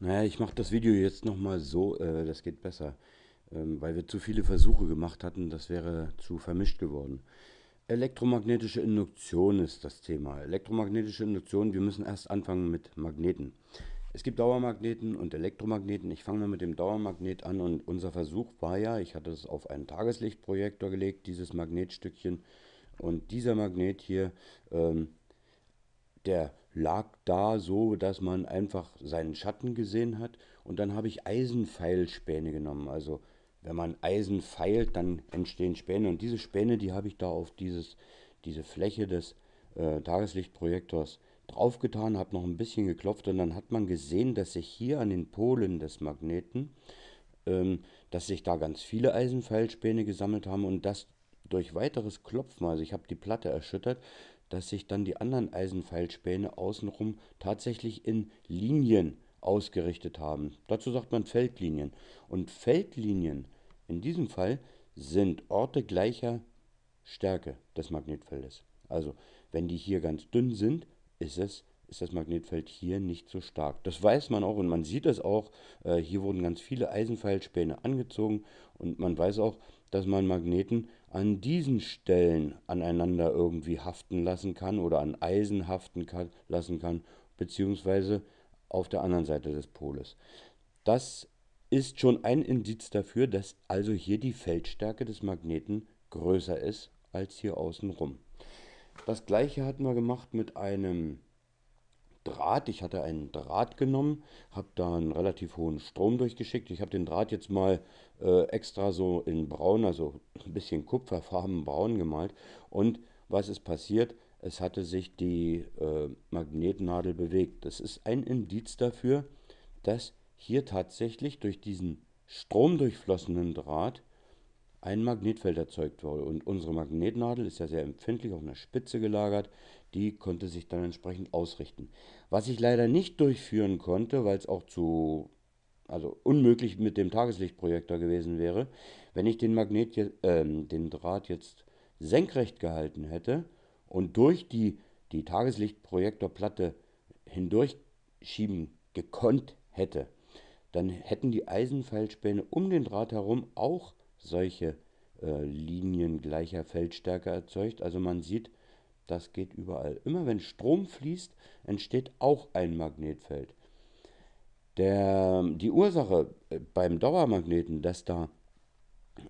Naja, ich mache das Video jetzt nochmal so, äh, das geht besser, ähm, weil wir zu viele Versuche gemacht hatten, das wäre zu vermischt geworden. Elektromagnetische Induktion ist das Thema. Elektromagnetische Induktion, wir müssen erst anfangen mit Magneten. Es gibt Dauermagneten und Elektromagneten. Ich fange mal mit dem Dauermagnet an und unser Versuch war ja, ich hatte es auf einen Tageslichtprojektor gelegt, dieses Magnetstückchen. Und dieser Magnet hier, ähm, der lag da so, dass man einfach seinen Schatten gesehen hat. Und dann habe ich Eisenpfeilspäne genommen. Also wenn man Eisen feilt, dann entstehen Späne. Und diese Späne, die habe ich da auf dieses, diese Fläche des äh, Tageslichtprojektors draufgetan, habe noch ein bisschen geklopft und dann hat man gesehen, dass sich hier an den Polen des Magneten, ähm, dass sich da ganz viele Eisenpfeilspäne gesammelt haben und das durch weiteres Klopfen, also ich habe die Platte erschüttert, dass sich dann die anderen Eisenfeilspäne außenrum tatsächlich in Linien ausgerichtet haben. Dazu sagt man Feldlinien. Und Feldlinien in diesem Fall sind Orte gleicher Stärke des Magnetfeldes. Also, wenn die hier ganz dünn sind, ist, es, ist das Magnetfeld hier nicht so stark. Das weiß man auch und man sieht es auch. Äh, hier wurden ganz viele Eisenfeilspäne angezogen und man weiß auch, dass man Magneten an diesen Stellen aneinander irgendwie haften lassen kann oder an Eisen haften kann, lassen kann, beziehungsweise auf der anderen Seite des Poles. Das ist schon ein Indiz dafür, dass also hier die Feldstärke des Magneten größer ist als hier außenrum. Das gleiche hatten wir gemacht mit einem Draht. Ich hatte einen Draht genommen, habe da einen relativ hohen Strom durchgeschickt. Ich habe den Draht jetzt mal äh, extra so in braun, also ein bisschen kupferfarben braun gemalt. Und was ist passiert? Es hatte sich die äh, Magnetnadel bewegt. Das ist ein Indiz dafür, dass hier tatsächlich durch diesen stromdurchflossenen Draht ein Magnetfeld erzeugt wurde. Und unsere Magnetnadel ist ja sehr empfindlich auf einer Spitze gelagert. Die konnte sich dann entsprechend ausrichten. Was ich leider nicht durchführen konnte, weil es auch zu also unmöglich mit dem Tageslichtprojektor gewesen wäre, wenn ich den Magnet äh, den Draht jetzt senkrecht gehalten hätte und durch die die Tageslichtprojektorplatte hindurch schieben gekonnt hätte, dann hätten die Eisenfeilspäne um den Draht herum auch solche äh, Linien gleicher Feldstärke erzeugt. Also man sieht, das geht überall. Immer wenn Strom fließt, entsteht auch ein Magnetfeld. Der, die Ursache äh, beim Dauermagneten, dass da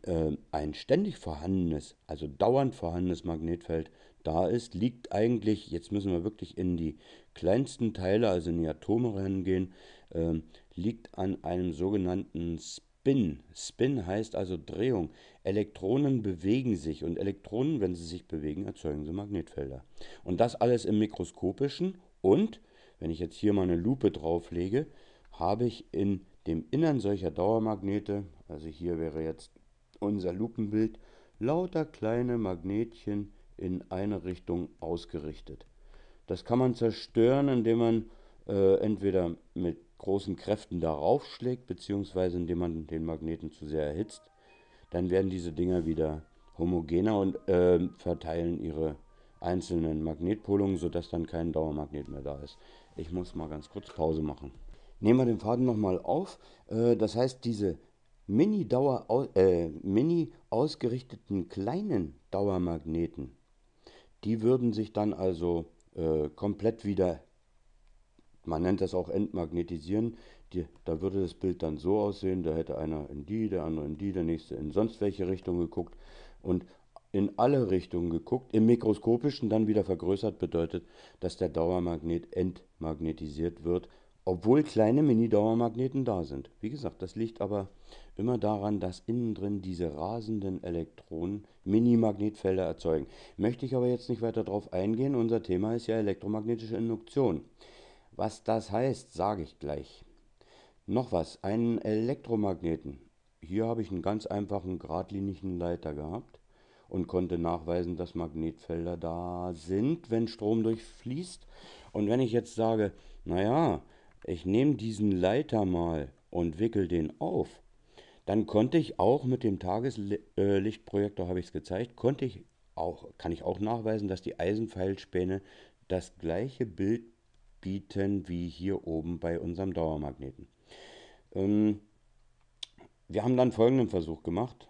äh, ein ständig vorhandenes, also dauernd vorhandenes Magnetfeld da ist, liegt eigentlich, jetzt müssen wir wirklich in die kleinsten Teile, also in die Atome reingehen, äh, liegt an einem sogenannten Spin. Spin heißt also Drehung. Elektronen bewegen sich und Elektronen, wenn sie sich bewegen, erzeugen sie Magnetfelder. Und das alles im mikroskopischen und, wenn ich jetzt hier mal eine Lupe drauflege, habe ich in dem Innern solcher Dauermagnete, also hier wäre jetzt unser Lupenbild, lauter kleine Magnetchen in eine Richtung ausgerichtet. Das kann man zerstören, indem man äh, entweder mit großen Kräften darauf schlägt, beziehungsweise indem man den Magneten zu sehr erhitzt, dann werden diese Dinger wieder homogener und äh, verteilen ihre einzelnen Magnetpolungen, sodass dann kein Dauermagnet mehr da ist. Ich muss mal ganz kurz Pause machen. Nehmen wir den Faden nochmal auf. Äh, das heißt, diese mini, Dauer, äh, mini ausgerichteten kleinen Dauermagneten, die würden sich dann also äh, komplett wieder man nennt das auch Entmagnetisieren. Die, da würde das Bild dann so aussehen, da hätte einer in die, der andere in die, der nächste in sonst welche Richtung geguckt und in alle Richtungen geguckt, im mikroskopischen dann wieder vergrößert, bedeutet, dass der Dauermagnet entmagnetisiert wird, obwohl kleine Mini-Dauermagneten da sind. Wie gesagt, das liegt aber immer daran, dass innen drin diese rasenden Elektronen Mini-Magnetfelder erzeugen. Möchte ich aber jetzt nicht weiter darauf eingehen, unser Thema ist ja elektromagnetische Induktion. Was das heißt, sage ich gleich. Noch was, einen Elektromagneten. Hier habe ich einen ganz einfachen geradlinigen Leiter gehabt und konnte nachweisen, dass Magnetfelder da sind, wenn Strom durchfließt. Und wenn ich jetzt sage, naja, ich nehme diesen Leiter mal und wickel den auf, dann konnte ich auch mit dem Tageslichtprojektor, habe ich es gezeigt, konnte ich auch, kann ich auch nachweisen, dass die Eisenpfeilspäne das gleiche Bild bieten, wie hier oben bei unserem Dauermagneten. Ähm, wir haben dann folgenden Versuch gemacht.